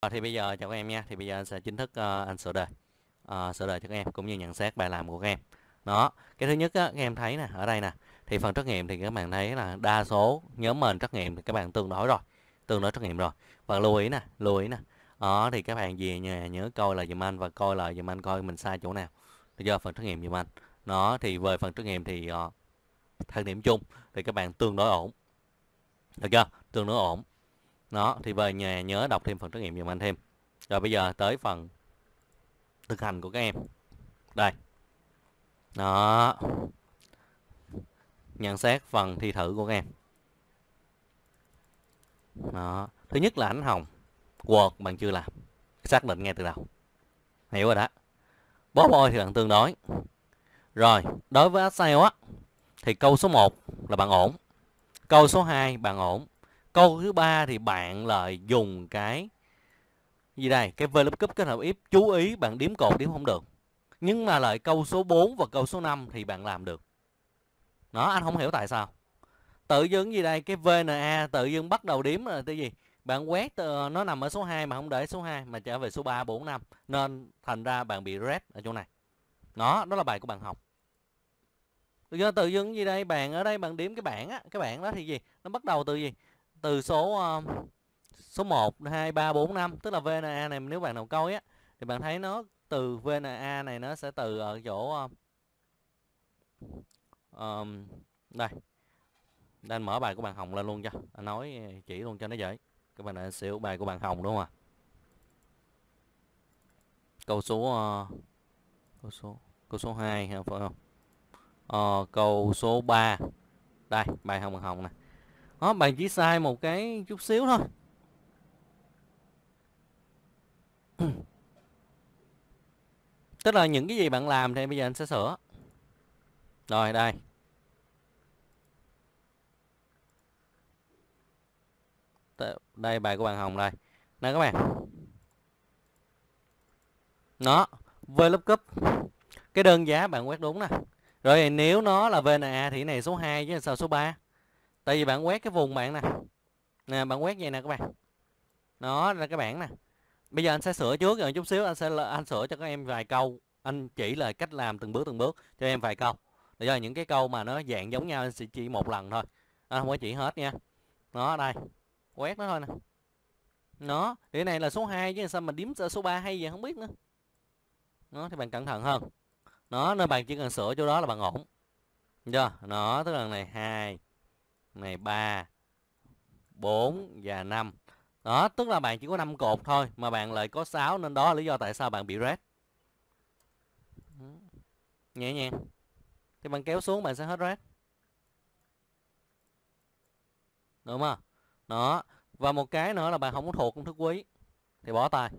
Ờ, thì bây giờ chào các em nha thì bây giờ anh sẽ chính thức uh, anh sửa đời, uh, sửa đời cho các em cũng như nhận xét bài làm của các em đó cái thứ nhất á, các em thấy nè ở đây nè thì phần trắc nghiệm thì các bạn thấy là đa số nhóm mình trắc nghiệm thì các bạn tương đối rồi tương đối trắc nghiệm rồi và lưu ý nè lưu ý nè đó thì các bạn về nhà nhớ coi là dùm anh và coi là dùm anh coi mình sai chỗ nào do phần trắc nghiệm dùm anh nó thì về phần trắc nghiệm thì uh, thang điểm chung thì các bạn tương đối ổn được chưa tương đối ổn đó thì về nhà nhớ đọc thêm phần trắc nghiệm dùm anh thêm rồi bây giờ tới phần thực hành của các em đây đó nhận xét phần thi thử của các em đó thứ nhất là ánh hồng quật bạn chưa làm xác định ngay từ đầu hiểu rồi đó bó bôi thì bạn tương đối rồi đối với axel á thì câu số 1 là bạn ổn câu số 2 bạn ổn câu thứ ba thì bạn lại dùng cái gì đây cái vlookup kết hợp if chú ý bạn điếm cột điếm không được nhưng mà lại câu số 4 và câu số 5 thì bạn làm được nó anh không hiểu tại sao tự dưng gì đây cái VNA tự dưng bắt đầu điếm là cái gì bạn quét từ ờ, nó nằm ở số 2 mà không để số 2 mà trở về số 3 4 5 nên thành ra bạn bị red ở chỗ này đó đó là bài của bạn học do tự dưng gì đây bạn ở đây bạn điểm cái bảng á cái bảng đó thì gì nó bắt đầu từ gì từ số ờ, số 1 2 3 4 5 tức là VNA này nếu bạn nào coi á thì bạn thấy nó từ VNA này nó sẽ từ ở chỗ um, đây đang mở bài của bạn Hồng lên luôn cho anh nói chỉ luôn cho nó dễ các bạn đã xỉu bài của bạn Hồng đúng không ạ câu số uh, câu số câu số 2 phải không uh, câu số 3 đây bài Hồng bằng Hồng này đó bạn chỉ sai một cái chút xíu thôi tức là những cái gì bạn làm thì bây giờ anh sẽ sửa rồi đây đây bài của bạn Hồng đây nè các bạn nó VLOOKUP cái đơn giá bạn quét đúng nè rồi nếu nó là VNA thì này số 2 chứ sao số 3 tại vì bạn quét cái vùng bạn nè nè bạn quét vậy nè các bạn nó là các bạn nè bây giờ anh sẽ sửa trước rồi chút xíu anh sẽ anh sửa cho các em vài câu anh chỉ là cách làm từng bước từng bước cho em vài câu để cho những cái câu mà nó dạng giống nhau anh sẽ chỉ một lần thôi anh à, không có chỉ hết nha nó đây quét nó thôi nè nó cái này là số 2 chứ sao mà điếm số 3 hay gì không biết nữa nó thì bạn cẩn thận hơn nó nên bạn chỉ cần sửa chỗ đó là bạn ổn chưa nó tức là này hai này 3 4 và 5 đó tức là bạn chỉ có 5 cột thôi mà bạn lại có 6 nên đó là lý do tại sao bạn bị red nhẹ nhàng thì bạn kéo xuống bạn sẽ hết red đúng không đó và một cái nữa là bạn không có thuộc công thức quý thì bỏ tay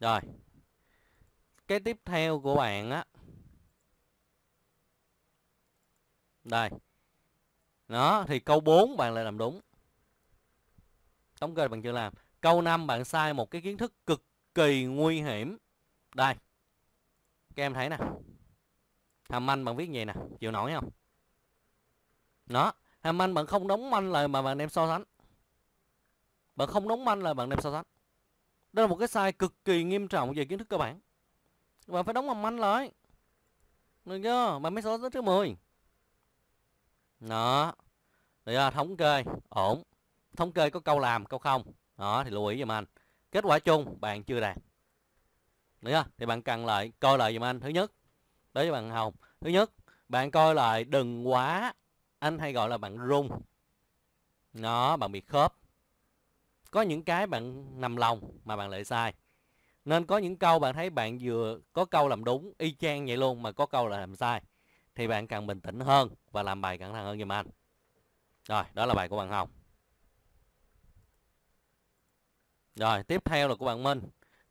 rồi cái tiếp theo của bạn á đây đó, thì câu 4 bạn lại làm đúng. tổng kết bạn chưa làm. Câu 5 bạn sai một cái kiến thức cực kỳ nguy hiểm. Đây. Các em thấy nè. Hàm anh bạn viết gì nè, chịu nổi không? Đó, hàm anh bạn không đóng manh lại mà bạn đem so sánh. Bạn không đóng manh lại bạn đem so sánh. Đây là một cái sai cực kỳ nghiêm trọng về kiến thức cơ bản. Bạn phải đóng hàm anh lại. Được chưa? Bạn mới so sánh trước 10 đó đấy là thống kê ổn thống kê có câu làm câu không đó thì lưu ý giùm anh kết quả chung bạn chưa đạt đấy không? thì bạn cần lại coi lại giùm anh thứ nhất đấy bạn hồng thứ nhất bạn coi lại đừng quá anh hay gọi là bạn rung nó bạn bị khớp có những cái bạn nằm lòng mà bạn lại sai nên có những câu bạn thấy bạn vừa có câu làm đúng y chang vậy luôn mà có câu là làm sai thì bạn càng bình tĩnh hơn và làm bài cẩn thận hơn giùm anh rồi đó là bài của bạn Hồng rồi tiếp theo là của bạn Minh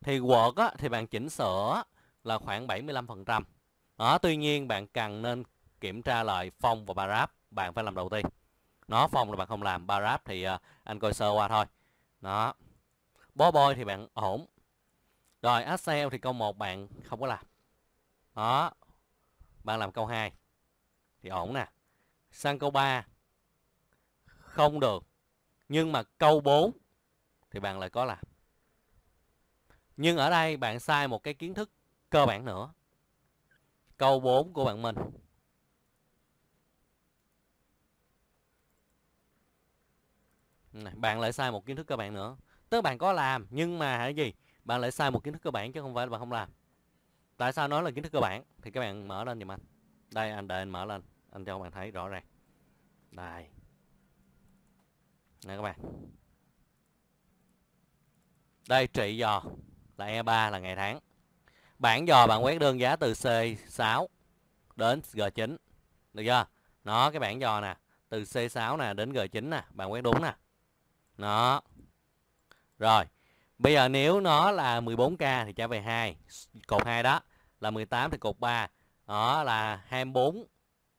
thì Word á, thì bạn chỉnh sửa là khoảng 75% đó tuy nhiên bạn cần nên kiểm tra lại phong và paragraph bạn phải làm đầu tiên nó phong là bạn không làm paragraph thì uh, anh coi sơ qua thôi đó bó bôi thì bạn ổn rồi Excel thì câu 1 bạn không có làm đó bạn làm câu 2 thì ổn nè sang câu 3 không được nhưng mà câu 4 thì bạn lại có làm nhưng ở đây bạn sai một cái kiến thức cơ bản nữa câu 4 của bạn mình bạn lại sai một kiến thức cơ bản nữa tức bạn có làm nhưng mà hả gì bạn lại sai một kiến thức cơ bản chứ không phải là bạn không làm tại sao nói là kiến thức cơ bản thì các bạn mở lên dùm anh đây anh để anh mở lên anh cho các bạn thấy rõ ràng đây này các bạn đây trị dò là E3 là ngày tháng bảng dò bạn quét đơn giá từ C6 đến G9 được chưa nó cái bảng dò nè từ C6 nè đến G9 nè bạn quét đúng nè nó rồi Bây giờ nếu nó là 14k thì trả về 2, cột 2 đó là 18 thì cột 3. Đó là 24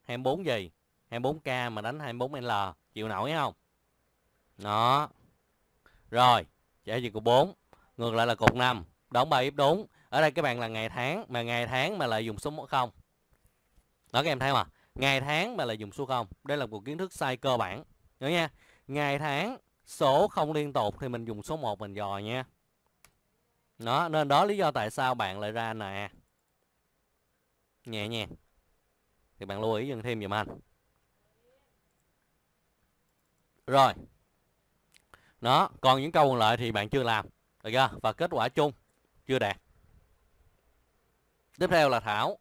24 gì? 24k mà đánh 24L chịu nổi không? Đó. Rồi, trả về cột 4, ngược lại là cột 5, đóng bài ít đúng. Ở đây các bạn là ngày tháng mà ngày tháng mà lại dùng số 0. Đó các em thấy không ạ? Ngày tháng mà lại dùng số 0. Đây là một kiến thức sai cơ bản. Nhớ nha. Ngày tháng số không liên tục thì mình dùng số 1 mình dò nha đó nên đó lý do tại sao bạn lại ra nè nhẹ nhàng thì bạn lưu ý dần thêm dùm anh rồi đó còn những câu còn lại thì bạn chưa làm được chưa và kết quả chung chưa đạt tiếp theo là thảo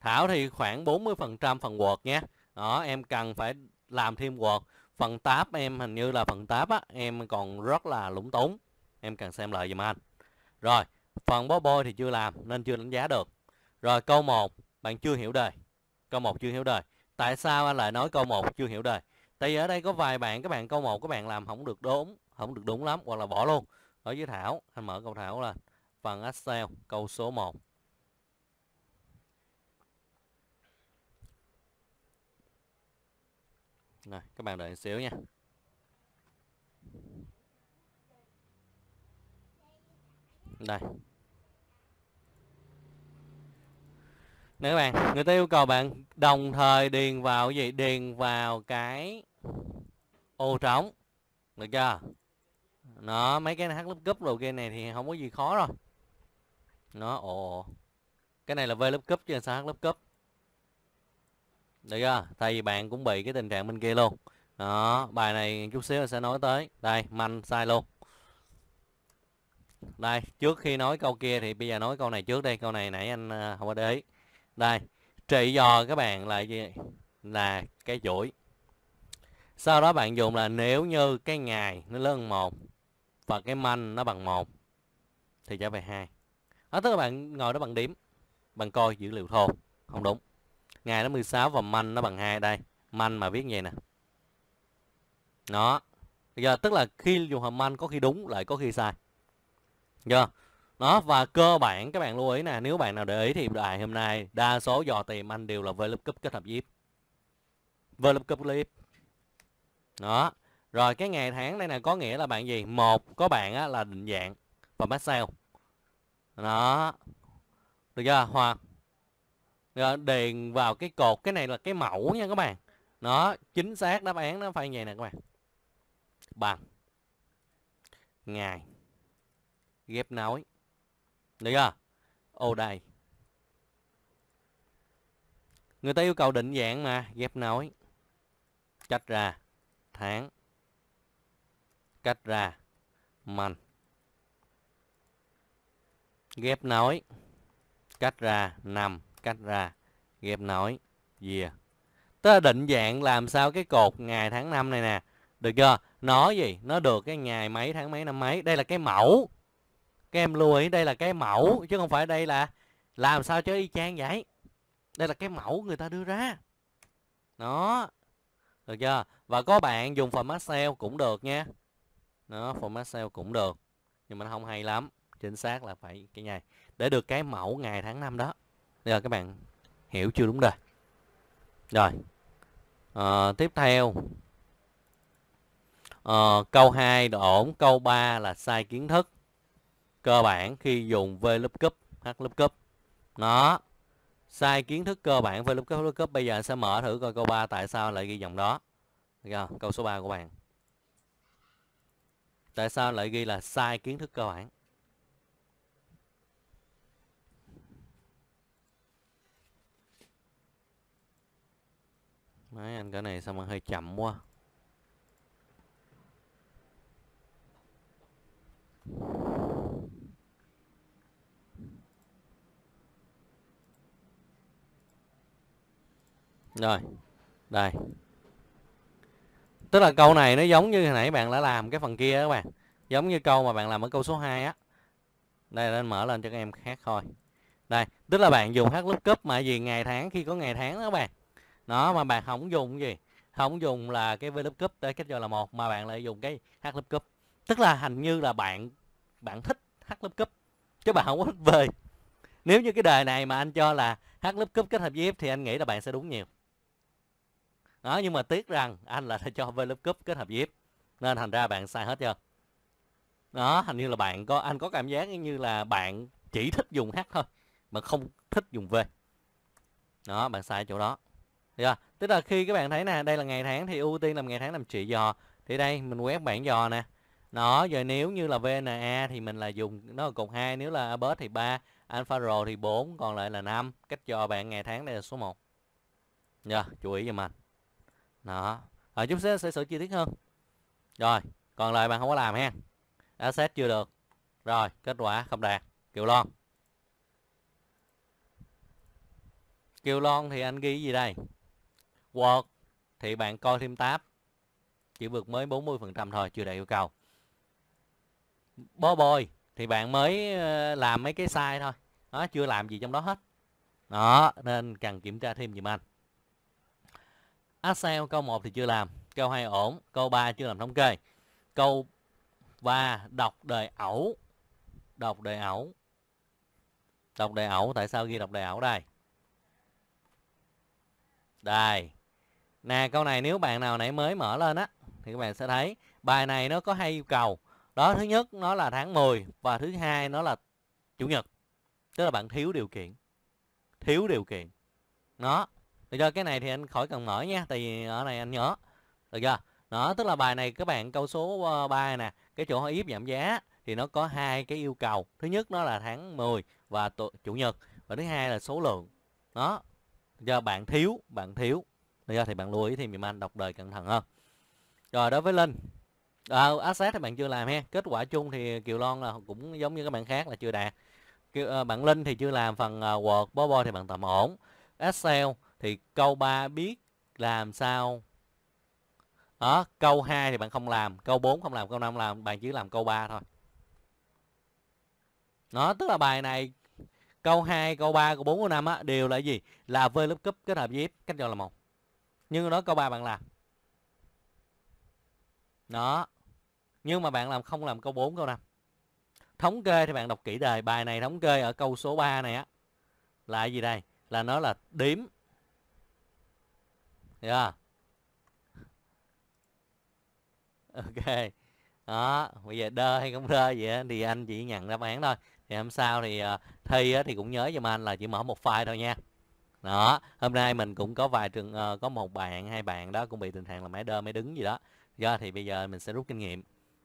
thảo thì khoảng 40% phần quật nhé đó em cần phải làm thêm quật phần 8 em hình như là phần 8 á em còn rất là lúng túng em cần xem lại dùm anh rồi phần bó bôi thì chưa làm nên chưa đánh giá được rồi câu 1 bạn chưa hiểu đời câu 1 chưa hiểu đời tại sao anh lại nói câu 1 chưa hiểu đời tại vì ở đây có vài bạn các bạn câu 1 các bạn làm không được đúng không được đúng lắm hoặc là bỏ luôn ở dưới thảo anh mở câu thảo là phần excel câu số 1 Rồi, các bạn đợi một xíu nha. Đây. nếu các bạn, người ta yêu cầu bạn đồng thời điền vào cái gì? Điền vào cái ô trống. Được chưa? Nó mấy cái hát lớp cúp đồ kia này thì không có gì khó rồi. Nó ồ. Cái này là V lớp cúp chứ sao hát lớp cúp được chưa tại vì bạn cũng bị cái tình trạng bên kia luôn đó bài này chút xíu sẽ nói tới đây manh sai luôn đây trước khi nói câu kia thì bây giờ nói câu này trước đây câu này nãy anh à, không có để ý đây trị dò các bạn là gì là cái chuỗi sau đó bạn dùng là nếu như cái ngày nó lớn hơn một và cái manh nó bằng một thì trả về hai đó tức là bạn ngồi đó bằng điểm bằng coi dữ liệu thô không đúng ngày nó 16 và man nó bằng 2 đây man mà viết vậy nè đó giờ tức là khi dùng hợp man có khi đúng lại có khi sai giờ nó và cơ bản các bạn lưu ý nè nếu bạn nào để ý thì bài hôm nay đa số dò tìm anh đều là vlookup kết hợp zip vlookup clip đó rồi cái ngày tháng đây là có nghĩa là bạn gì một có bạn á, là định dạng và max sale đó được chưa hoặc Ờ, đèn vào cái cột cái này là cái mẫu nha các bạn nó chính xác đáp án nó phải như vậy nè các bạn bằng ngày ghép nối được chưa ô đây người ta yêu cầu định dạng mà ghép nối cách ra tháng cách ra mành ghép nối cách ra năm cách ra ghép nối dìa yeah. tức là định dạng làm sao cái cột ngày tháng năm này nè được chưa nó gì nó được cái ngày mấy tháng mấy năm mấy đây là cái mẫu các em lưu ý đây là cái mẫu chứ không phải đây là làm sao cho y chang vậy đây là cái mẫu người ta đưa ra nó được chưa và có bạn dùng format excel cũng được nha nó format excel cũng được nhưng mà nó không hay lắm chính xác là phải cái ngày để được cái mẫu ngày tháng năm đó Bây giờ các bạn hiểu chưa đúng đời. Rồi. À, tiếp theo. À, câu 2 độ ổn, câu 3 là sai kiến thức cơ bản khi dùng V lớp cấp, H lớp cấp. Nó sai kiến thức cơ bản V lớp cấp, lớp cấp. Bây giờ sẽ mở thử coi câu 3 tại sao lại ghi dòng đó. rồi Câu số 3 của bạn. Tại sao lại ghi là sai kiến thức cơ bản? Đấy, ăn cái này sao mà hơi chậm quá Rồi Đây Tức là câu này nó giống như hồi nãy bạn đã làm cái phần kia đó các bạn Giống như câu mà bạn làm ở câu số 2 á Đây nên mở lên cho các em khác thôi Đây Tức là bạn dùng hát cấp mà gì ngày tháng khi có ngày tháng đó các bạn nó mà bạn không dùng gì không dùng là cái vlookup cup để kết giờ là một mà bạn lại dùng cái hlookup cup tức là hình như là bạn bạn thích hlookup cup chứ bạn không có thích về nếu như cái đề này mà anh cho là hlookup cup kết hợp với f thì anh nghĩ là bạn sẽ đúng nhiều đó nhưng mà tiếc rằng anh là cho vlookup cup kết hợp với f nên thành ra bạn sai hết chưa đó hình như là bạn có anh có cảm giác như là bạn chỉ thích dùng h thôi mà không thích dùng v đó bạn sai chỗ đó Dạ, yeah. tức là khi các bạn thấy nè, đây là ngày tháng thì ưu tiên làm ngày tháng làm trị dò. Thì đây mình quét bảng dò nè. nó giờ nếu như là VNA thì mình là dùng nó là cột hai nếu là Abus thì ba Alpha Rho thì 4, còn lại là 5. Cách dò bạn ngày tháng đây là số 1. Dạ, yeah, chú ý cho mình Đó. Rồi chúng sẽ sẽ sửa chi tiết hơn. Rồi, còn lại bạn không có làm ha. asset chưa được. Rồi, kết quả không đạt. Kiều lon Kiều lon thì anh ghi gì đây? Word thì bạn coi thêm tab chỉ vượt mới 40% thôi chưa đạt yêu cầu bó bôi thì bạn mới ờ, làm mấy cái sai thôi đó chưa làm gì trong đó hết đó nên cần kiểm tra thêm giùm anh Excel câu 1 thì chưa làm câu 2 ổn câu 3 chưa làm thống kê câu 3 đọc đời ẩu đọc đời ẩu đọc đời ẩu tại sao ghi đọc đời ẩu đây đây Nè câu này nếu bạn nào nãy mới mở lên á thì các bạn sẽ thấy bài này nó có hai yêu cầu. Đó thứ nhất nó là tháng 10 và thứ hai nó là chủ nhật. Tức là bạn thiếu điều kiện. Thiếu điều kiện. Nó. Được chưa? Cái này thì anh khỏi cần mở nha, tại vì ở này anh nhớ. Được chưa? Đó, tức là bài này các bạn câu số 3 ờ, nè, cái chỗ hiếp giảm giá thì nó có hai cái yêu cầu. Thứ nhất nó là tháng 10 và chủ nhật và thứ hai là số lượng. Đó. Giờ bạn thiếu, bạn thiếu Bây giờ thì bạn lưu ý thì mình anh đọc đời cẩn thận hơn. Rồi đối với Linh. À, asset thì bạn chưa làm ha. Kết quả chung thì Kiều Loan là cũng giống như các bạn khác là chưa đạt. Kiều, ờ, bạn Linh thì chưa làm phần ờ, Word, PowerPoint thì bạn tầm ổn. Excel thì câu 3 biết làm sao đó, câu 2 thì bạn không làm, câu 4 không làm, câu 5 làm, bạn chỉ làm câu 3 thôi. Đó, tức là bài này câu 2, câu 3, câu 4, câu 5 á đều là gì? Là vlookup kết hợp với if, cách cho là một nhưng đó câu 3 bạn làm đó nhưng mà bạn làm không làm câu 4 câu 5 thống kê thì bạn đọc kỹ đề bài này thống kê ở câu số 3 này á là gì đây là nó là điểm yeah. ok đó bây giờ đơ hay không đơ vậy thì anh chỉ nhận đáp án thôi thì hôm sau thì ờ, thi thì cũng nhớ giùm anh là chỉ mở một file thôi nha đó hôm nay mình cũng có vài trường uh, có một bạn hai bạn đó cũng bị tình trạng là máy đơ máy đứng gì đó do thì bây giờ mình sẽ rút kinh nghiệm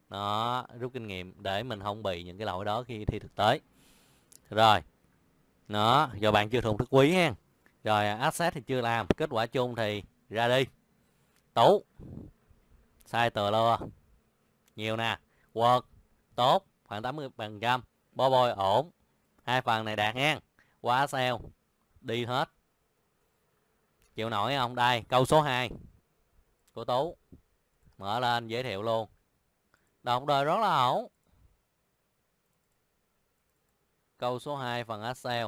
đó rút kinh nghiệm để mình không bị những cái lỗi đó khi thi thực tế rồi đó giờ bạn chưa thùng thức quý ha rồi access thì chưa làm kết quả chung thì ra đi tủ sai tờ lơ nhiều nè word tốt khoảng 80 phần trăm bó bôi ổn hai phần này đạt nha quá sao đi hết chịu nổi không đây câu số 2 của tú mở lên giới thiệu luôn đồng đời rất là ổn câu số 2 phần Excel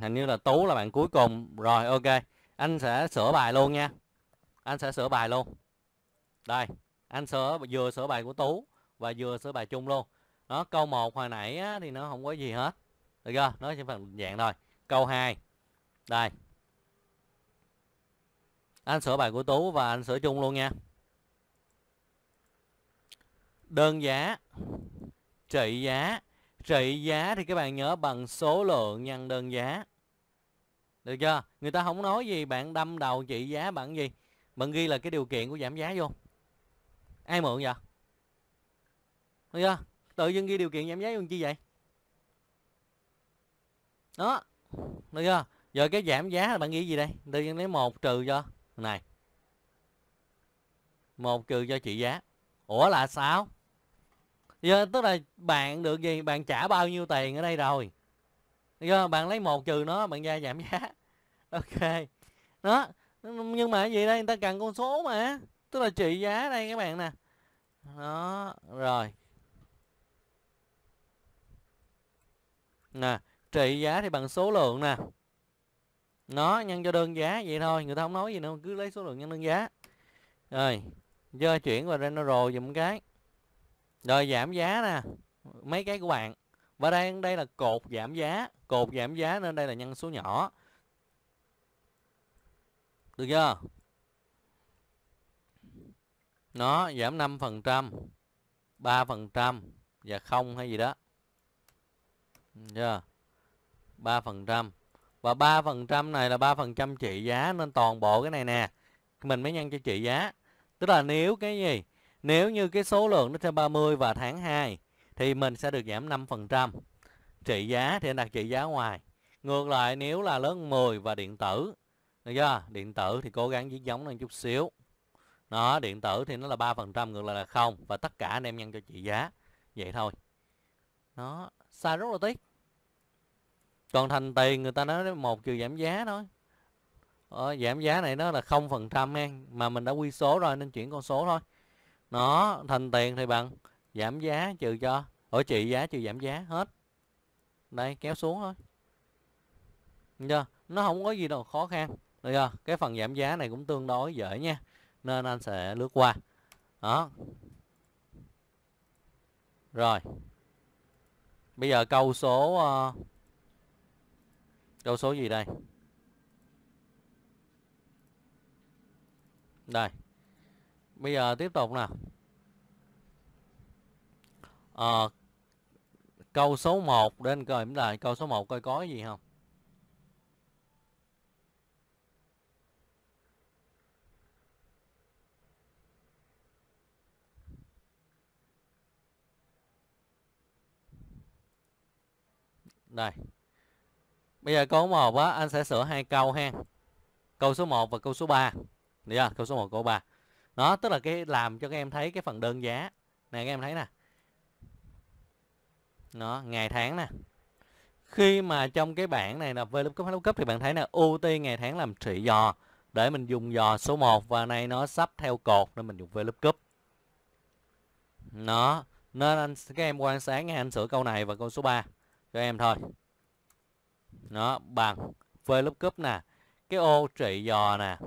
hình như là tú là bạn cuối cùng rồi ok anh sẽ sửa bài luôn nha anh sẽ sửa bài luôn đây, anh sửa vừa sửa bài của Tú và vừa sửa bài chung luôn. Đó, câu 1 hồi nãy á, thì nó không có gì hết. Được chưa? Nó chỉ phần dạng thôi. Câu 2. Đây. Anh sửa bài của Tú và anh sửa chung luôn nha. Đơn giá, trị giá. Trị giá thì các bạn nhớ bằng số lượng nhân đơn giá. Được chưa? Người ta không nói gì, bạn đâm đầu trị giá bằng gì? Bạn ghi là cái điều kiện của giảm giá vô ai mượn vậy được chưa tự nhiên ghi điều kiện giảm giá còn chi vậy đó được chưa giờ cái giảm giá là bạn nghĩ gì đây tự nhiên lấy một trừ cho này một trừ cho trị giá ủa là sao giờ tức là bạn được gì bạn trả bao nhiêu tiền ở đây rồi giờ bạn lấy một trừ nó bạn ra giảm giá ok đó nhưng mà gì đây người ta cần con số mà tức là trị giá đây các bạn nè đó rồi nè trị giá thì bằng số lượng nè nó nhân cho đơn giá vậy thôi người ta không nói gì đâu cứ lấy số lượng nhân đơn giá rồi do chuyển vào general dùm cái rồi giảm giá nè mấy cái của bạn và đây đây là cột giảm giá cột giảm giá nên đây là nhân số nhỏ được chưa nó giảm 5% 3% và không hay gì đó chưa ba phần trăm và ba phần trăm này là ba phần trăm trị giá nên toàn bộ cái này nè mình mới nhân cho trị giá tức là nếu cái gì nếu như cái số lượng nó trên 30 và tháng 2 thì mình sẽ được giảm 5% trị giá thì đặt trị giá ngoài ngược lại nếu là lớn 10 và điện tử được chưa điện tử thì cố gắng viết giống lên chút xíu nó điện tử thì nó là 3% ngược lại là không và tất cả anh em nhân cho chị giá vậy thôi nó sai rất là tiếc còn thành tiền người ta nói một trừ giảm giá thôi ờ, giảm giá này nó là không phần trăm mà mình đã quy số rồi nên chuyển con số thôi nó thành tiền thì bằng giảm giá trừ cho ở trị giá trừ giảm giá hết đây kéo xuống thôi được chưa nó không có gì đâu khó khăn được chưa cái phần giảm giá này cũng tương đối dễ nha nên anh sẽ lướt qua đó rồi bây giờ câu số uh, câu số gì đây đây bây giờ tiếp tục nào à, câu số 1 đến coi chúng ta câu số 1 coi có gì không đây Bây giờ câu 1 á anh sẽ sửa hai câu ha. Câu số 1 và câu số 3. Được chưa? Câu số 1 câu 3. Đó, tức là cái làm cho các em thấy cái phần đơn giá. Nè các em thấy nè. Nó ngày tháng nè. Khi mà trong cái bảng này là vlookup cấp lớp cấp thì bạn thấy là ưu ngày tháng làm trị dò để mình dùng dò số 1 và này nó sắp theo cột nên mình dùng vlookup cấp. Nó nên anh các em quan sát nghe anh sửa câu này và câu số 3 cho em thôi nó bằng phơi lớp cúp nè cái ô trị dò nè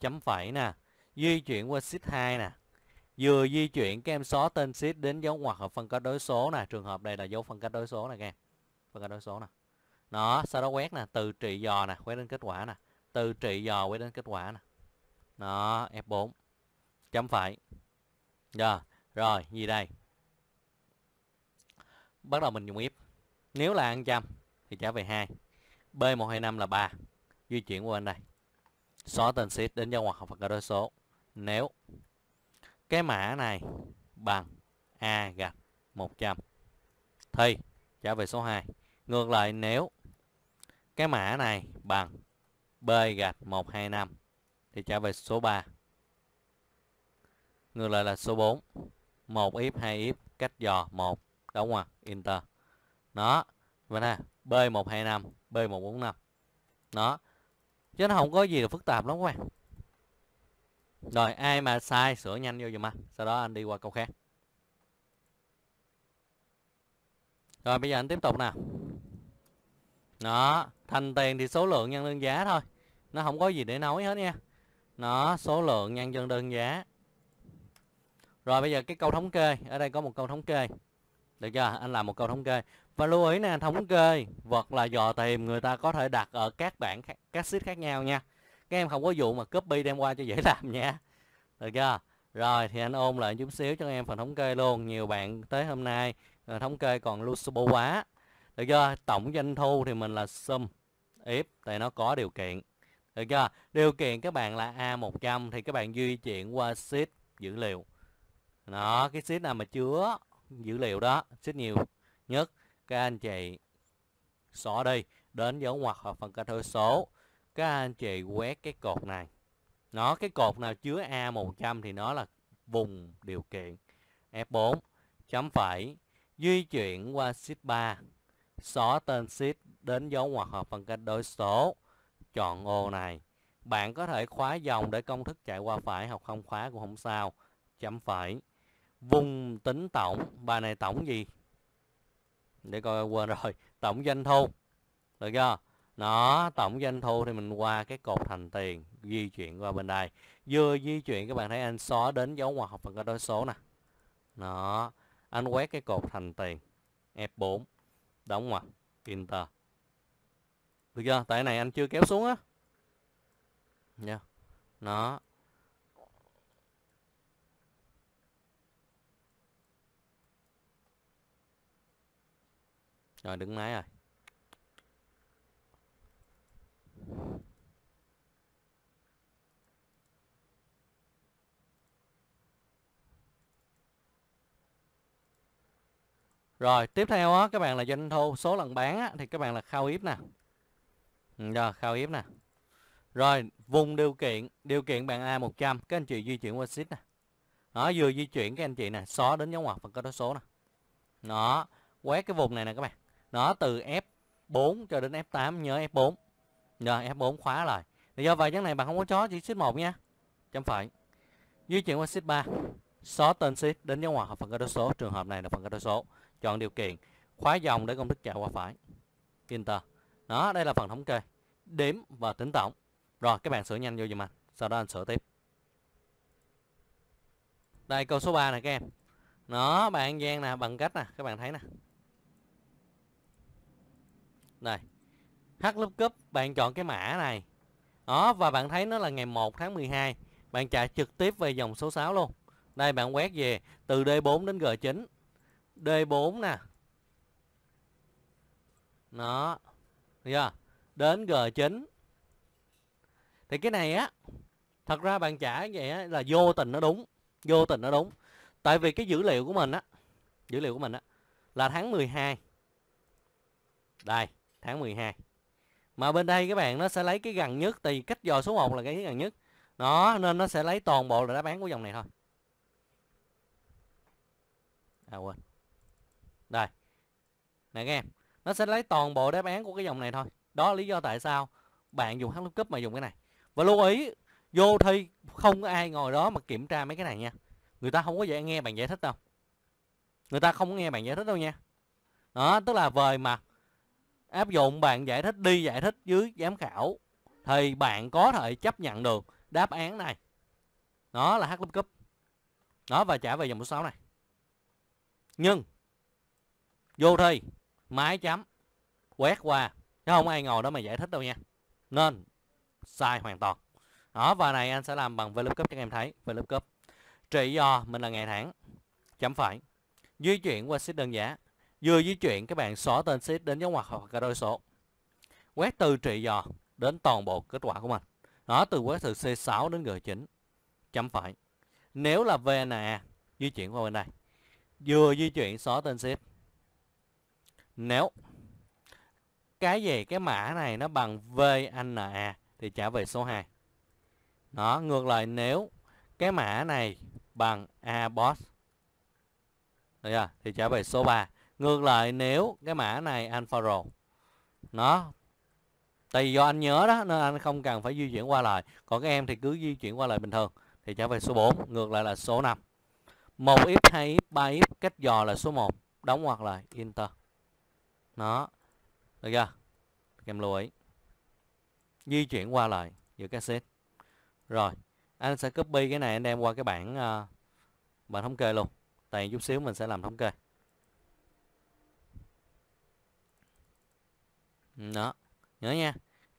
chấm phẩy nè di chuyển qua sheet 2 nè vừa di chuyển các em xóa tên sheet đến dấu ngoặc hợp phân cách đối số nè trường hợp đây là dấu phân cách đối số nè các em phân cách đối số nè nó sau đó quét nè từ trị dò nè quét đến kết quả nè từ trị dò quét đến kết quả nè nó F4 chấm phẩy rồi dạ, rồi gì đây bắt đầu mình dùng if nếu là ăn trăm thì trả về 2 B125 là 3 di chuyển qua bên đây xóa tên sheet đến dấu ngoặc và cả đối số nếu cái mã này bằng A gạch 100 thì trả về số 2 ngược lại nếu cái mã này bằng B gạch 125 thì trả về số 3 ngược lại là số 4 1 if 2 if cách dò 1 đóng ngoặc enter đó vậy nè b 125 b 145 đó chứ nó không có gì là phức tạp lắm các bạn rồi ai mà sai sửa nhanh vô dùm anh sau đó anh đi qua câu khác rồi bây giờ anh tiếp tục nè đó thành tiền thì số lượng nhân đơn giá thôi nó không có gì để nói hết nha nó số lượng nhân dân đơn giá rồi bây giờ cái câu thống kê ở đây có một câu thống kê được chưa anh làm một câu thống kê và lưu ý nè thống kê vật là dò tìm người ta có thể đặt ở các bản các sheet khác nhau nha các em không có vụ mà copy đem qua cho dễ làm nha được chưa rồi thì anh ôn lại chút xíu cho em phần thống kê luôn nhiều bạn tới hôm nay ờ, thống kê còn lucible quá được chưa tổng doanh thu thì mình là sum if tại nó có điều kiện được chưa điều kiện các bạn là a 100 thì các bạn di chuyển qua sheet dữ liệu đó cái sheet nào mà chứa dữ liệu đó sheet nhiều nhất các anh chị xóa đi đến dấu ngoặc hoặc phần cách hữu số các anh chị quét cái cột này nó cái cột nào chứa a 100 thì nó là vùng điều kiện f4 chấm phẩy di chuyển qua sheet 3 xóa tên sheet đến dấu ngoặc hoặc phần cách đối số chọn ô này bạn có thể khóa dòng để công thức chạy qua phải hoặc không khóa cũng không sao chấm phẩy vùng tính tổng bài này tổng gì để coi quên rồi tổng doanh thu được chưa nó tổng doanh thu thì mình qua cái cột thành tiền di chuyển qua bên đây vừa di chuyển các bạn thấy anh xóa đến dấu ngoặc học phần cái đối số nè nó anh quét cái cột thành tiền F4 đóng ngoặc Enter được chưa tại này anh chưa kéo xuống á nha nó Rồi đứng máy rồi à. Rồi tiếp theo á các bạn là doanh thu số lần bán á, thì các bạn là khao yếp nè ừ, Rồi khao yếp nè Rồi vùng điều kiện Điều kiện bạn A100 Các anh chị di chuyển qua sheet nè Đó vừa di chuyển các anh chị nè Xóa đến dấu ngoặc phần cơ số nè Đó quét cái vùng này nè các bạn đó từ F4 cho đến F8 nhớ F4 rồi F4 khóa lại do vậy cái này bạn không có chó chỉ shift 1 nha chấm phải di chuyển qua shift 3 xóa tên shift đến dấu ngoặc hoặc phần cơ đối số trường hợp này là phần cơ đối số chọn điều kiện khóa dòng để công thức chạy qua phải enter đó đây là phần thống kê đếm và tính tổng rồi các bạn sửa nhanh vô dùm anh sau đó anh sửa tiếp đây câu số 3 này các em nó bạn gian nè bằng cách nè các bạn thấy nè đây. H lớp cấp bạn chọn cái mã này. Đó và bạn thấy nó là ngày 1 tháng 12. Bạn trả trực tiếp về dòng số 6 luôn. Đây bạn quét về từ D4 đến G9. D4 nè. nó Được Đến G9. Thì cái này á thật ra bạn trả vậy á, là vô tình nó đúng, vô tình nó đúng. Tại vì cái dữ liệu của mình á, dữ liệu của mình á là tháng 12. Đây tháng 12 mà bên đây các bạn nó sẽ lấy cái gần nhất thì cách dò số 1 là cái gần nhất nó nên nó sẽ lấy toàn bộ là đáp án của dòng này thôi à quên đây nè các em nó sẽ lấy toàn bộ đáp án của cái dòng này thôi đó là lý do tại sao bạn dùng HLOOKUP mà dùng cái này và lưu ý vô thi không có ai ngồi đó mà kiểm tra mấy cái này nha người ta không có dạy nghe bạn giải thích đâu người ta không có nghe bạn giải thích đâu nha đó tức là về mặt áp dụng bạn giải thích đi giải thích dưới giám khảo thì bạn có thể chấp nhận được đáp án này nó là h lớp cúp nó và trả về dòng số 6 này nhưng vô thi mái chấm quét qua chứ không ai ngồi đó mà giải thích đâu nha nên sai hoàn toàn đó và này anh sẽ làm bằng vlookup cho các em thấy vlookup trị do mình là ngày tháng chấm phải di chuyển qua sheet đơn giản Vừa di chuyển các bạn xóa tên sheet đến dấu ngoặc hoặc cả đôi số. Quét từ trị dò đến toàn bộ kết quả của mình. Đó từ quét từ C6 đến G9. Chấm phẩy. Nếu là VNA di chuyển qua bên đây. Vừa di chuyển xóa tên sheet. Nếu cái gì cái mã này nó bằng VNA thì trả về số 2. Đó, ngược lại nếu cái mã này bằng ABOS Được chưa? Thì trả về số 3 Ngược lại nếu cái mã này anh nó tại vì do anh nhớ đó nên anh không cần phải di chuyển qua lại. Còn các em thì cứ di chuyển qua lại bình thường thì trở về số 4, ngược lại là số 5. 1 if 2 if 3 if cách dò là số 1, đóng hoặc là enter. Nó. Được chưa? Em lưu ý. Di chuyển qua lại giữa các set. Rồi, anh sẽ copy cái này anh đem qua cái bảng uh, bảng thống kê luôn. Tại chút xíu mình sẽ làm thống kê. đó nhớ nha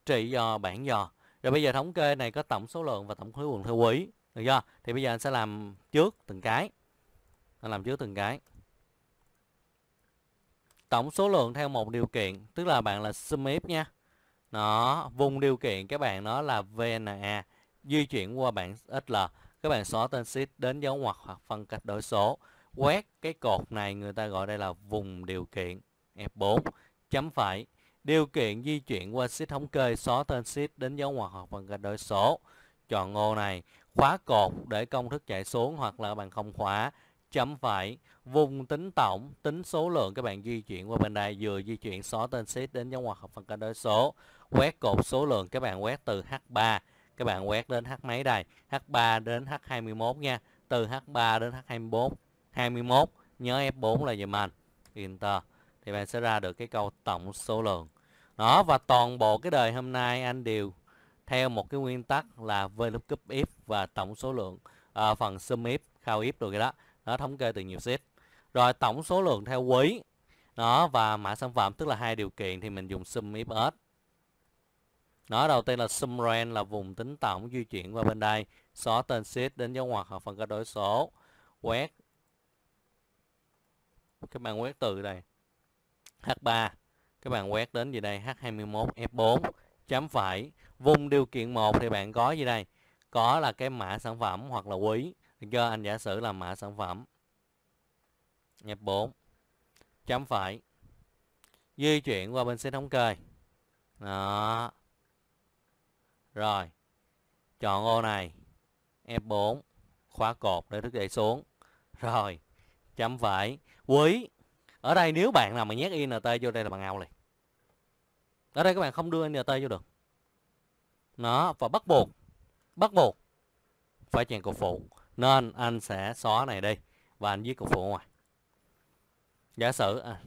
trị dò bản dò rồi bây giờ thống kê này có tổng số lượng và tổng khối lượng theo quý được chưa thì bây giờ anh sẽ làm trước từng cái anh làm trước từng cái tổng số lượng theo một điều kiện tức là bạn là sum nha nó vùng điều kiện các bạn nó là VNA di chuyển qua bảng XL các bạn xóa tên sheet đến dấu ngoặc hoặc phân cách đổi số quét cái cột này người ta gọi đây là vùng điều kiện F4 chấm phải Điều kiện di chuyển qua sheet thống kê xóa tên sheet đến dấu ngoặc hoặc bằng gạch đổi số. Chọn ô này, khóa cột để công thức chạy xuống hoặc là bằng không khóa, chấm phẩy, vùng tính tổng, tính số lượng các bạn di chuyển qua bên đây vừa di chuyển xóa tên sheet đến dấu ngoặc hoặc bằng gạch đổi số. Quét cột số lượng các bạn quét từ H3 các bạn quét đến H mấy đây, H3 đến H21 nha, từ H3 đến H24, 21, nhớ F4 là dùm anh, enter. Thì bạn sẽ ra được cái câu tổng số lượng đó và toàn bộ cái đời hôm nay anh đều theo một cái nguyên tắc là VLOOKUP if và tổng số lượng à, phần sum if khao if rồi cái đó nó thống kê từ nhiều sheet rồi tổng số lượng theo quý đó và mã sản phẩm tức là hai điều kiện thì mình dùng sum if s nó đầu tiên là sum range là vùng tính tổng di chuyển qua bên đây xóa tên sheet đến dấu ngoặc hoặc phần cơ đối số quét các bạn quét từ đây h3 các bạn quét đến gì đây H21F4 chấm phải vùng điều kiện 1 thì bạn có gì đây có là cái mã sản phẩm hoặc là quý cho anh giả sử là mã sản phẩm F4 chấm phải di chuyển qua bên xe thống kê đó rồi chọn ô này F4 khóa cột để thức dậy xuống rồi chấm phải quý ở đây nếu bạn nào mà nhét int vô đây là bằng ao này ở đây các bạn không đưa int vô được nó và bắt buộc bắt buộc phải chèn cột phụ nên anh sẽ xóa này đi và anh viết cột phụ ngoài giả sử à,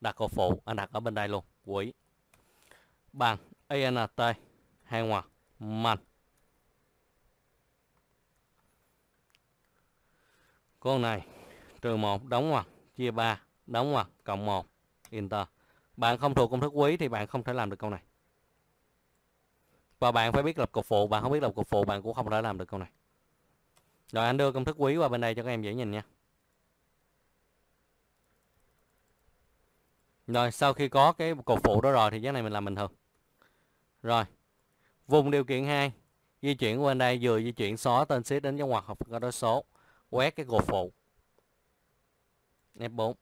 đặt cột phụ anh đặt ở bên đây luôn quỷ bằng int hai ngoặc mạnh con này trừ một đóng ngoặc chia 3 Đúng rồi, cộng 1, enter. Bạn không thuộc công thức quý thì bạn không thể làm được câu này. Và bạn phải biết lập cột phụ, bạn không biết lập cột phụ bạn cũng không thể làm được câu này. Rồi anh đưa công thức quý qua bên đây cho các em dễ nhìn nha. Rồi sau khi có cái cột phụ đó rồi thì cái này mình làm bình thường. Rồi. Vùng điều kiện 2, di chuyển qua bên đây vừa di chuyển xóa tên sheet đến dấu ngoặc hoặc đối số, quét cái cột phụ. F4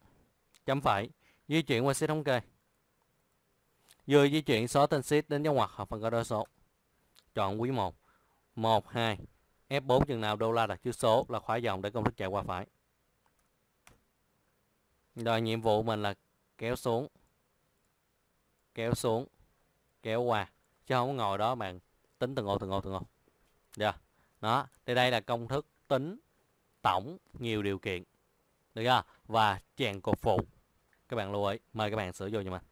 chấm phẩy di chuyển qua sheet thống kê vừa di chuyển số tên sheet đến dấu ngoặc hoặc phần cơ đo số chọn quý 1 1 2 F4 chừng nào đô la đặt chữ số là khóa dòng để công thức chạy qua phải rồi nhiệm vụ mình là kéo xuống kéo xuống kéo qua chứ không ngồi đó bạn tính từng ô từng ô từng ô dạ yeah. đó thì đây là công thức tính tổng nhiều điều kiện được chưa và chèn cột phụ các bạn lưu ý, mời các bạn sửa vô cho mình.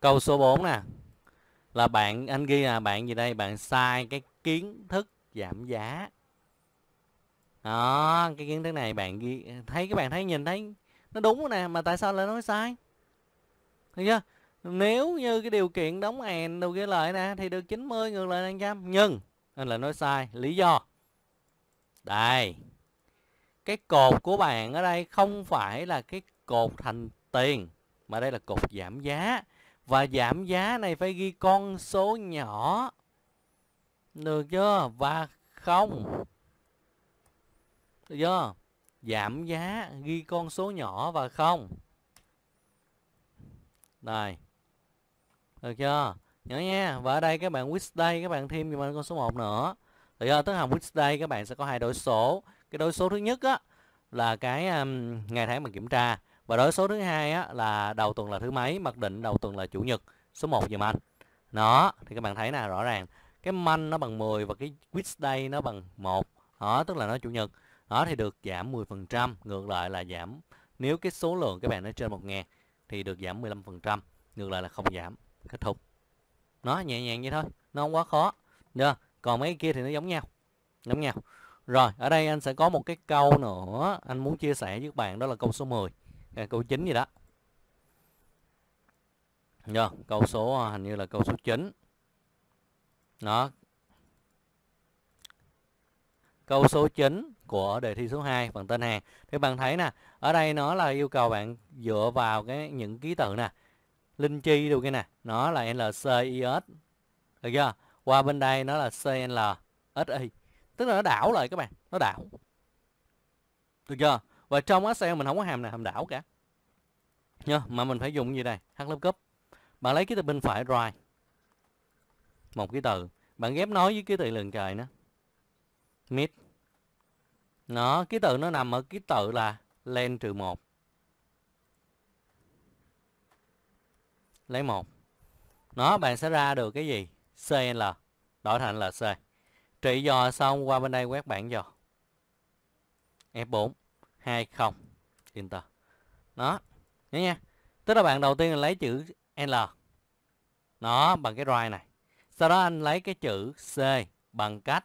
Câu số 4 nè. Là bạn anh ghi là bạn gì đây? Bạn sai cái kiến thức giảm giá. Đó, cái kiến thức này bạn ghi thấy các bạn thấy nhìn thấy nó đúng nè mà tại sao lại nói sai? Thấy chưa? Nếu như cái điều kiện đóng hàng đầu kia lại nè thì được 90 ngược lại 500 nhưng anh lại nói sai lý do. Đây cái cột của bạn ở đây không phải là cái cột thành tiền mà đây là cột giảm giá và giảm giá này phải ghi con số nhỏ được chưa và không được chưa giảm giá ghi con số nhỏ và không này được chưa nhớ nha và ở đây các bạn which day các bạn thêm cho mình con số 1 nữa được chưa tức là which day các bạn sẽ có hai đổi số cái đối số thứ nhất á là cái um, ngày tháng mình kiểm tra và đối số thứ hai á là đầu tuần là thứ mấy mặc định đầu tuần là chủ nhật số 1 giùm anh đó thì các bạn thấy nè rõ ràng cái manh nó bằng 10 và cái quiz day nó bằng một đó tức là nó chủ nhật đó thì được giảm 10% ngược lại là giảm nếu cái số lượng các bạn nó trên 1.000 thì được giảm 15% ngược lại là không giảm kết thúc nó nhẹ nhàng vậy thôi nó không quá khó được còn mấy kia thì nó giống nhau giống nhau rồi, ở đây anh sẽ có một cái câu nữa anh muốn chia sẻ với các bạn đó là câu số 10, à, câu 9 gì đó. Rồi, câu số à, hình như là câu số 9. Đó. Câu số 9 của đề thi số 2 phần tên hàng. Thì bạn thấy nè, ở đây nó là yêu cầu bạn dựa vào cái những ký tự nè. Linh chi đồ kia nè, nó là LCIS. Được chưa? Qua bên đây nó là CNL, SI tức là nó đảo lại các bạn nó đảo được chưa và trong Excel mình không có hàm nào hàm đảo cả nha mà mình phải dùng gì đây h lớp cấp bạn lấy ký tự bên phải rồi một ký tự bạn ghép nối với ký tự lường trời nữa mid nó ký tự nó nằm ở ký tự là len trừ một lấy một nó bạn sẽ ra được cái gì cl đổi thành là c trị dò xong qua bên đây quét bảng dò F4 20 Enter đó nhớ nha tức là bạn đầu tiên là lấy chữ L nó bằng cái drive này sau đó anh lấy cái chữ C bằng cách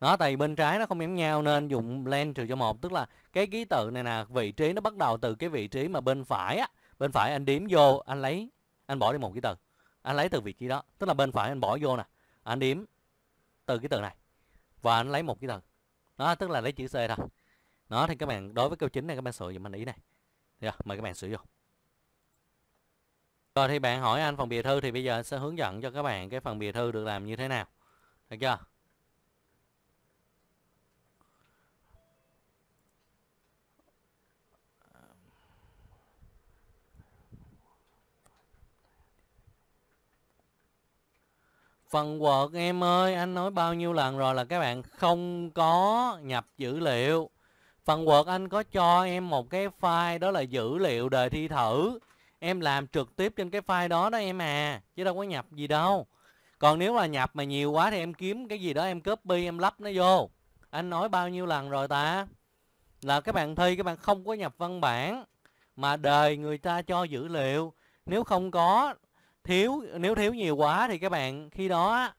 nó tại vì bên trái nó không giống nhau nên dùng len trừ cho một tức là cái ký tự này nè vị trí nó bắt đầu từ cái vị trí mà bên phải á bên phải anh điểm vô anh lấy anh bỏ đi một ký tự anh lấy từ vị trí đó tức là bên phải anh bỏ vô nè anh điểm từ cái từ này và anh lấy một cái từ nó tức là lấy chữ C thôi nó thì các bạn đối với câu chính này các bạn sửa dùm anh ý này được mời các bạn sử dụng rồi thì bạn hỏi anh phần bìa thư thì bây giờ anh sẽ hướng dẫn cho các bạn cái phần bìa thư được làm như thế nào được chưa phần Word em ơi anh nói bao nhiêu lần rồi là các bạn không có nhập dữ liệu phần Word anh có cho em một cái file đó là dữ liệu đề thi thử em làm trực tiếp trên cái file đó đó em à chứ đâu có nhập gì đâu còn nếu là nhập mà nhiều quá thì em kiếm cái gì đó em copy em lắp nó vô anh nói bao nhiêu lần rồi ta là các bạn thi các bạn không có nhập văn bản mà đời người ta cho dữ liệu nếu không có thiếu nếu thiếu nhiều quá thì các bạn khi đó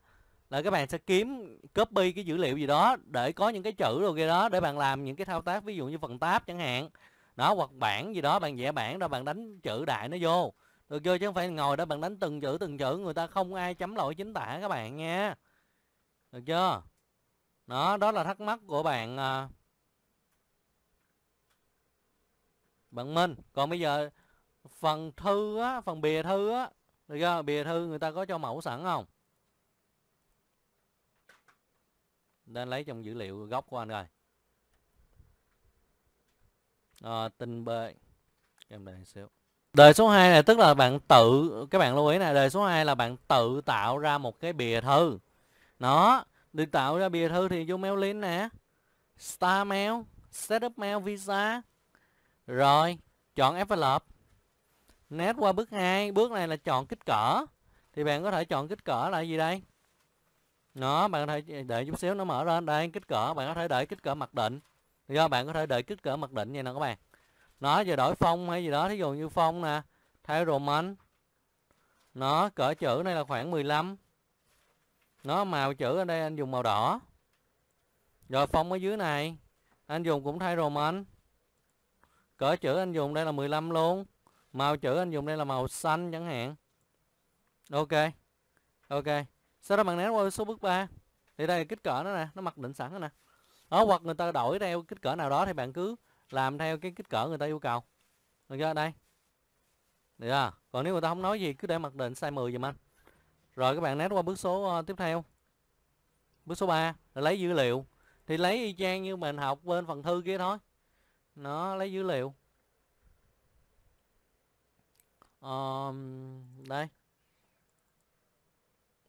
là các bạn sẽ kiếm copy cái dữ liệu gì đó để có những cái chữ rồi kia đó để bạn làm những cái thao tác ví dụ như phần tab chẳng hạn đó hoặc bảng gì đó bạn vẽ bảng đó bạn đánh chữ đại nó vô được chưa chứ không phải ngồi đó bạn đánh từng chữ từng chữ người ta không ai chấm lỗi chính tả các bạn nha được chưa đó đó là thắc mắc của bạn à, bạn Minh còn bây giờ phần thư á phần bìa thư á được chưa? Bìa thư người ta có cho mẫu sẵn không? Đang lấy trong dữ liệu gốc của anh rồi. À, ờ, tin B. Em đợi xíu. Đời số 2 này tức là bạn tự các bạn lưu ý này, đời số 2 là bạn tự tạo ra một cái bìa thư. Nó được tạo ra bìa thư thì vô mail link nè. Star Mail, Setup Mail Visa. Rồi, chọn envelope nét qua bước 2 bước này là chọn kích cỡ thì bạn có thể chọn kích cỡ là gì đây nó bạn có thể để chút xíu nó mở ra đây kích cỡ bạn có thể để kích cỡ mặc định do bạn có thể để kích cỡ mặc định vậy nè các bạn nó giờ đổi phong hay gì đó thí dụ như phong nè thay roman nó cỡ chữ này là khoảng 15 nó màu chữ ở đây anh dùng màu đỏ rồi phong ở dưới này anh dùng cũng thay roman cỡ chữ anh dùng đây là 15 luôn màu chữ anh dùng đây là màu xanh chẳng hạn ok ok sau đó bạn né qua số bước 3 thì đây là kích cỡ nó nè nó mặc định sẵn rồi nè đó hoặc người ta đổi theo kích cỡ nào đó thì bạn cứ làm theo cái kích cỡ người ta yêu cầu được chưa đây được chưa còn nếu người ta không nói gì cứ để mặc định size 10 dùm anh rồi các bạn né qua bước số ờ, tiếp theo bước số 3 là lấy dữ liệu thì lấy y chang như mình học bên phần thư kia thôi nó lấy dữ liệu um, đây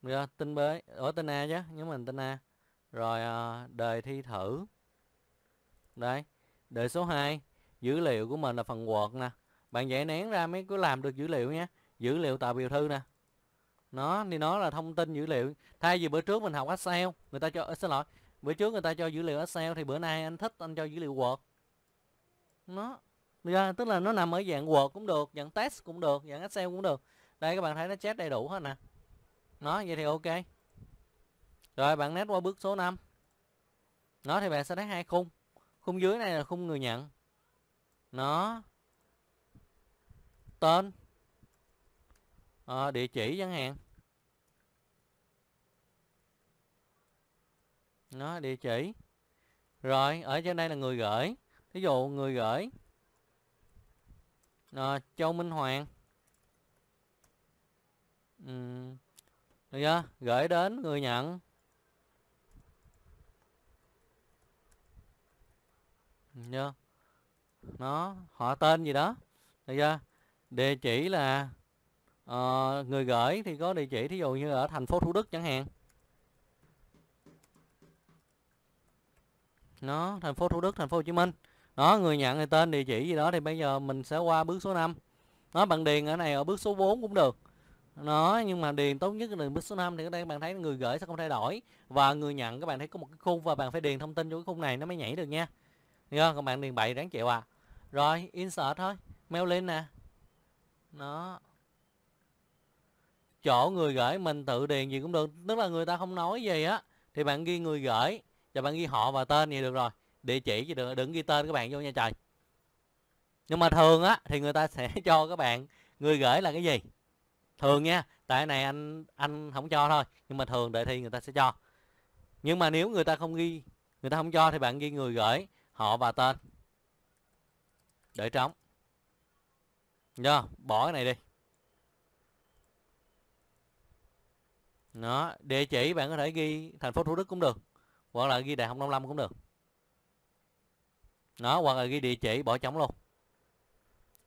rồi dạ, tên B ở tên A chứ nhớ mình tên A rồi uh, đề thi thử đây đề số 2 dữ liệu của mình là phần Word nè bạn giải nén ra mới cứ làm được dữ liệu nhé dữ liệu tạo biểu thư nè nó thì nó là thông tin dữ liệu thay vì bữa trước mình học Excel người ta cho ờ, xin lỗi bữa trước người ta cho dữ liệu Excel thì bữa nay anh thích anh cho dữ liệu Word nó được dạ, Tức là nó nằm ở dạng Word cũng được, dạng test cũng được, dạng Excel cũng được. Đây các bạn thấy nó chat đầy đủ hết nè. Nó vậy thì ok. Rồi bạn nét qua bước số 5. Nó thì bạn sẽ thấy hai khung. Khung dưới này là khung người nhận. Nó tên à, địa chỉ chẳng hạn. Nó địa chỉ. Rồi ở trên đây là người gửi. Ví dụ người gửi à, Châu Minh Hoàng ừ. Được chưa? Gửi đến người nhận Được chưa? Nó họ tên gì đó Được chưa? Địa chỉ là uh, Người gửi thì có địa chỉ Thí dụ như ở thành phố Thủ Đức chẳng hạn nó thành phố Thủ Đức thành phố Hồ Chí Minh đó người nhận thì tên địa chỉ gì đó thì bây giờ mình sẽ qua bước số 5 nó bạn điền ở này ở bước số 4 cũng được nó nhưng mà điền tốt nhất là bước số 5 thì ở đây các bạn thấy người gửi sẽ không thay đổi và người nhận các bạn thấy có một cái khung và bạn phải điền thông tin vô cái khung này nó mới nhảy được nha được không các bạn điền bậy ráng chịu à rồi insert thôi mail lên nè nó chỗ người gửi mình tự điền gì cũng được tức là người ta không nói gì á thì bạn ghi người gửi và bạn ghi họ và tên vậy được rồi địa chỉ chứ đừng, đừng ghi tên các bạn vô nha trời nhưng mà thường á thì người ta sẽ cho các bạn người gửi là cái gì thường nha tại này anh anh không cho thôi nhưng mà thường đề thi người ta sẽ cho nhưng mà nếu người ta không ghi người ta không cho thì bạn ghi người gửi họ và tên để trống do bỏ cái này đi đó địa chỉ bạn có thể ghi thành phố thủ đức cũng được hoặc là ghi đại học nông lâm cũng được nó hoặc là ghi địa chỉ bỏ trống luôn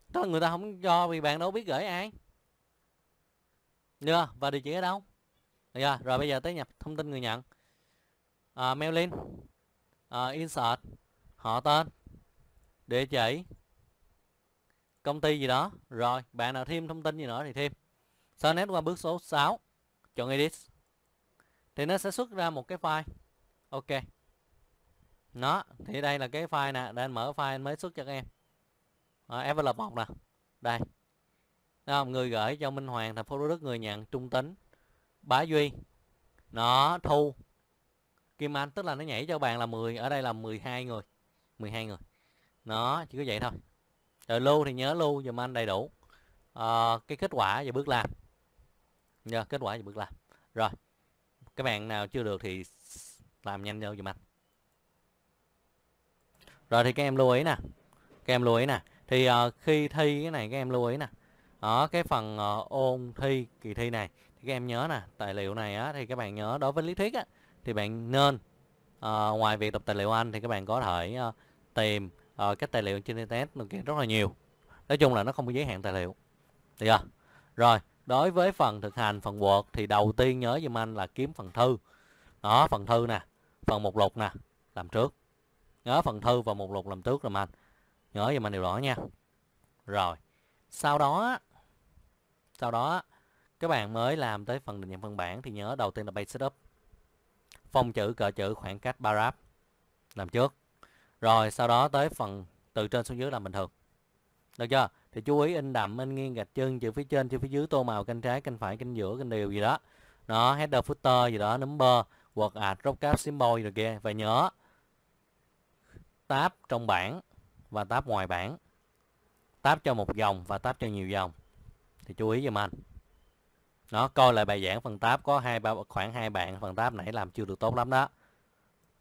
đó người ta không cho vì bạn đâu biết gửi ai chưa và địa chỉ ở đâu được rồi bây giờ tới nhập thông tin người nhận à, mail link à, insert họ tên địa chỉ công ty gì đó rồi bạn nào thêm thông tin gì nữa thì thêm sau nét qua bước số 6 chọn edit thì nó sẽ xuất ra một cái file ok nó thì đây là cái file nè để anh mở file anh mới xuất cho các em à, FL 1 nè đây đó, người gửi cho Minh Hoàng thành phố Thủ Đức người nhận trung tính Bá Duy nó thu Kim Anh tức là nó nhảy cho bạn là 10 ở đây là 12 người 12 người nó chỉ có vậy thôi rồi lưu thì nhớ lưu dùm anh đầy đủ à, cái kết quả và bước làm yeah, dạ, kết quả và bước làm rồi các bạn nào chưa được thì làm nhanh vô dùm anh rồi thì các em lưu ý nè các em lưu ý nè thì uh, khi thi cái này các em lưu ý nè ở cái phần uh, ôn thi kỳ thi này thì các em nhớ nè tài liệu này á, thì các bạn nhớ đối với lý thuyết á, thì bạn nên uh, ngoài việc đọc tài liệu anh thì các bạn có thể uh, tìm uh, các tài liệu trên internet này kia rất là nhiều nói chung là nó không có giới hạn tài liệu được chưa rồi đối với phần thực hành phần quật thì đầu tiên nhớ giùm anh là kiếm phần thư đó phần thư nè phần một lục nè làm trước nhớ phần thư và mục lục làm trước rồi anh nhớ giùm anh điều đó nha rồi sau đó sau đó các bạn mới làm tới phần định dạng văn bản thì nhớ đầu tiên là base setup phong chữ cỡ chữ khoảng cách paragraph làm trước rồi sau đó tới phần từ trên xuống dưới làm bình thường được chưa thì chú ý in đậm in nghiêng gạch chân chữ phía trên chữ phía dưới tô màu kênh trái kênh phải kênh giữa kênh đều gì đó nó header footer gì đó number word ad drop cap symbol gì rồi kia và nhớ táp trong bảng và táp ngoài bảng táp cho một dòng và táp cho nhiều dòng thì chú ý giùm anh nó coi lại bài giảng phần táp có hai ba khoảng hai bạn phần táp nãy làm chưa được tốt lắm đó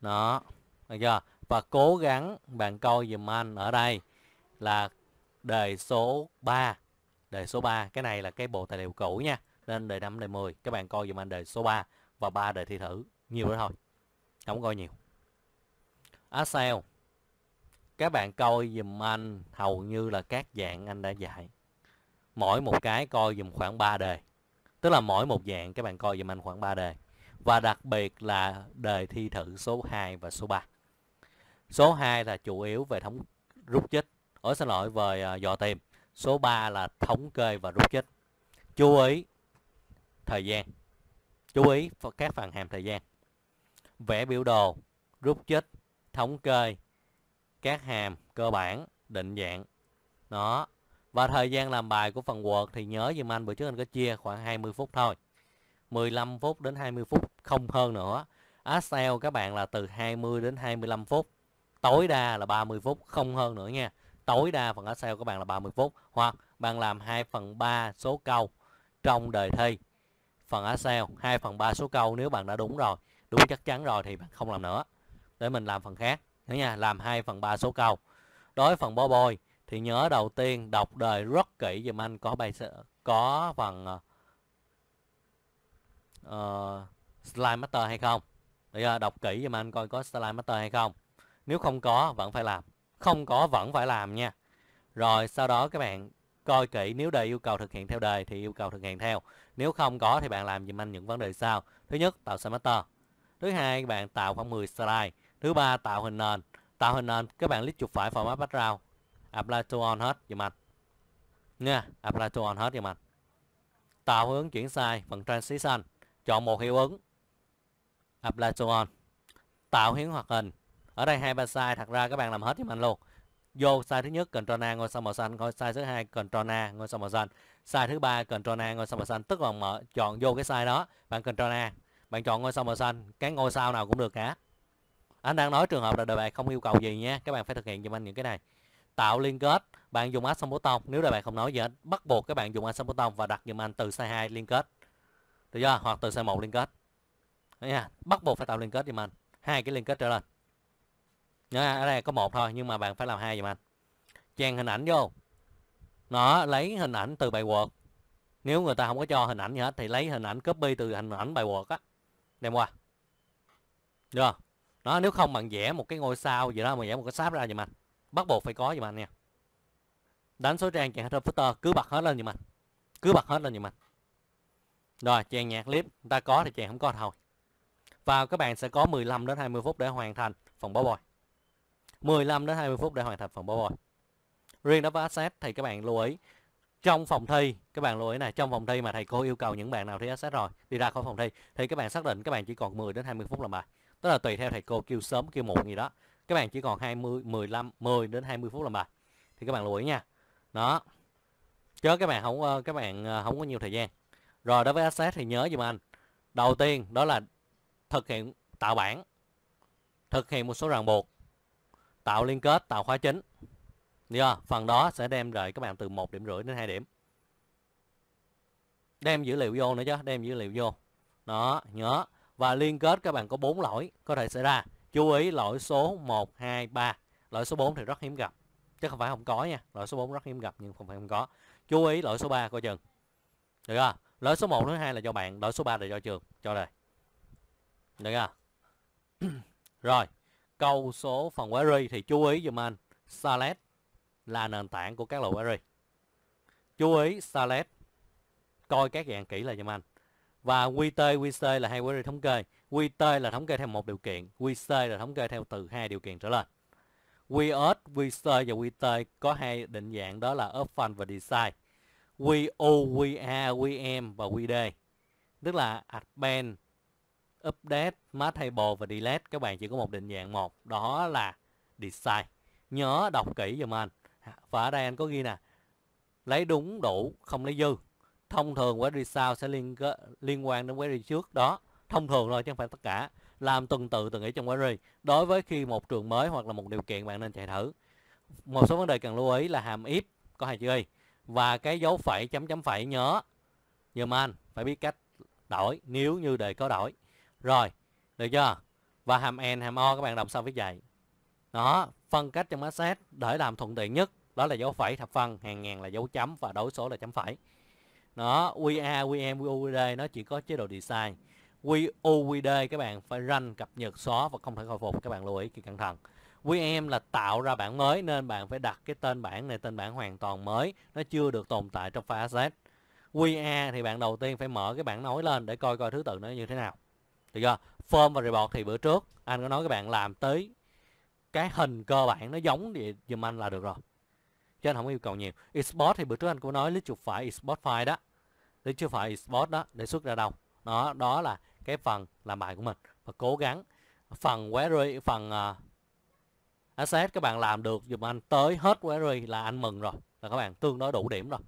nó được chưa và cố gắng bạn coi dùm anh ở đây là đề số 3 đề số 3 cái này là cái bộ tài liệu cũ nha nên đề năm, đề 10 các bạn coi dùm anh đề số 3 và ba đề thi thử nhiều nữa thôi không coi nhiều Excel các bạn coi dùm anh hầu như là các dạng anh đã dạy mỗi một cái coi dùm khoảng 3 đề tức là mỗi một dạng các bạn coi dùm anh khoảng 3 đề và đặc biệt là đề thi thử số 2 và số 3 số 2 là chủ yếu về thống rút chích ở xin lỗi về à, dò tìm số 3 là thống kê và rút chích chú ý thời gian chú ý các phần hàm thời gian vẽ biểu đồ rút chích thống kê các hàm cơ bản định dạng đó và thời gian làm bài của phần Word thì nhớ dùm anh bữa trước anh có chia khoảng 20 phút thôi 15 phút đến 20 phút không hơn nữa Excel các bạn là từ 20 đến 25 phút tối đa là 30 phút không hơn nữa nha tối đa phần Excel các bạn là 30 phút hoặc bạn làm 2 phần 3 số câu trong đề thi phần Excel 2 phần 3 số câu nếu bạn đã đúng rồi đúng chắc chắn rồi thì bạn không làm nữa để mình làm phần khác Đấy nha, làm 2 phần 3 số câu. Đối phần bó bôi thì nhớ đầu tiên đọc đề rất kỹ dùm anh có bài có phần uh, slide master hay không. Bây giờ đọc kỹ dùm anh coi có slide master hay không. Nếu không có vẫn phải làm. Không có vẫn phải làm nha. Rồi sau đó các bạn coi kỹ nếu đề yêu cầu thực hiện theo đề thì yêu cầu thực hiện theo. Nếu không có thì bạn làm dùm anh những vấn đề sau. Thứ nhất, tạo slide master. Thứ hai, bạn tạo khoảng 10 slide thứ ba tạo hình nền tạo hình nền các bạn click chuột phải format background apply to on hết dùm anh nha apply to on hết dùm anh tạo hướng chuyển size phần transition chọn một hiệu ứng apply to on tạo hiến hoạt hình ở đây hai ba size thật ra các bạn làm hết dùm anh luôn vô size thứ nhất Ctrl A ngôi sao màu xanh ngôi size thứ hai Ctrl A ngôi sao màu xanh size thứ ba Ctrl A ngôi sao màu xanh tức là mở chọn vô cái size đó bạn Ctrl A bạn chọn ngôi sao màu xanh cái ngôi sao nào cũng được cả anh đang nói trường hợp là đề bài không yêu cầu gì nha các bạn phải thực hiện giùm anh những cái này tạo liên kết bạn dùng asymptoton nếu đề bài không nói gì hết bắt buộc các bạn dùng asymptoton và đặt giùm anh từ size 2 liên kết được chưa hoặc từ size 1 liên kết nha bắt buộc phải tạo liên kết giùm anh hai cái liên kết trở lên nhớ ở đây có một thôi nhưng mà bạn phải làm hai giùm anh chèn hình ảnh vô nó lấy hình ảnh từ bài Word nếu người ta không có cho hình ảnh gì hết thì lấy hình ảnh copy từ hình ảnh bài Word á đem qua được đó nếu không bạn vẽ một cái ngôi sao gì đó mà vẽ một cái sáp ra giùm mà bắt buộc phải có giùm anh nha đánh số trang chạy hết footer cứ bật hết lên giùm mà cứ bật hết lên giùm mà rồi chèn nhạc clip ta có thì chèn không có thôi và các bạn sẽ có 15 đến 20 phút để hoàn thành phần bó bòi 15 đến 20 phút để hoàn thành phần bó bòi riêng đối với asset thì các bạn lưu ý trong phòng thi các bạn lưu ý này trong phòng thi mà thầy cô yêu cầu những bạn nào thi asset rồi đi ra khỏi phòng thi thì các bạn xác định các bạn chỉ còn 10 đến 20 phút làm bài tức là tùy theo thầy cô kêu sớm kêu muộn gì đó các bạn chỉ còn 20 15 10 đến 20 phút làm bài thì các bạn lưu ý nha đó chớ các bạn không ờ, các bạn ờ, không có nhiều thời gian rồi đối với asset thì nhớ giùm anh đầu tiên đó là thực hiện tạo bảng thực hiện một số ràng buộc tạo liên kết tạo khóa chính Được phần đó sẽ đem lại các bạn từ một điểm rưỡi đến 2 điểm đem dữ liệu vô nữa chứ đem dữ liệu vô đó nhớ và liên kết các bạn có bốn lỗi có thể xảy ra chú ý lỗi số 1 2 3 lỗi số 4 thì rất hiếm gặp chứ không phải không có nha lỗi số 4 rất hiếm gặp nhưng không phải không có chú ý lỗi số 3 coi chừng được chưa lỗi số 1 thứ hai là do bạn lỗi số 3 là do trường cho đây được chưa rồi câu số phần query thì chú ý dùm anh Salet là nền tảng của các loại query chú ý Salet coi các dạng kỹ là dùm anh và QT, QC là hai query thống kê. QT là thống kê theo một điều kiện, QC là thống kê theo từ hai điều kiện trở lên. QS, QC và QT có hai định dạng đó là open và design. QU, QA, QM và QD. Tức là append, update, mask table và delete các bạn chỉ có một định dạng một, đó là design. Nhớ đọc kỹ giùm anh. Và ở đây anh có ghi nè, lấy đúng đủ không lấy dư thông thường query sau sẽ liên liên quan đến query trước đó thông thường thôi chứ không phải tất cả làm tuần tự từng nghĩ trong query đối với khi một trường mới hoặc là một điều kiện bạn nên chạy thử một số vấn đề cần lưu ý là hàm if có hai chữ y và cái dấu phẩy chấm chấm phẩy nhớ dùm anh phải biết cách đổi nếu như đề có đổi rồi được chưa và hàm n hàm o các bạn đọc xong viết dạy đó phân cách trong asset để làm thuận tiện nhất đó là dấu phẩy thập phân hàng ngàn là dấu chấm và đối số là chấm phẩy nó QA, QM, QUD nó chỉ có chế độ design QUQD các bạn phải ranh cập nhật xóa và không thể khôi phục các bạn lưu ý khi cẩn thận QM là tạo ra bản mới nên bạn phải đặt cái tên bản này tên bản hoàn toàn mới nó chưa được tồn tại trong file asset QA thì bạn đầu tiên phải mở cái bản nối lên để coi coi thứ tự nó như thế nào được chưa form và report thì bữa trước anh có nói các bạn làm tới cái hình cơ bản nó giống thì dùm anh là được rồi cho nên không yêu cầu nhiều export thì bữa trước anh cũng nói list chuột phải export file đó chứ chưa phải spot đó để xuất ra đâu đó đó là cái phần làm bài của mình và cố gắng phần query phần uh, asset các bạn làm được dùm anh tới hết query là anh mừng rồi là các bạn tương đối đủ điểm rồi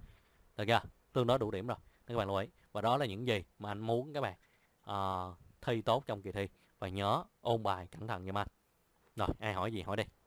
được chưa tương đối đủ điểm rồi các bạn lưu ý và đó là những gì mà anh muốn các bạn uh, thi tốt trong kỳ thi và nhớ ôn bài cẩn thận giùm anh rồi ai hỏi gì hỏi đi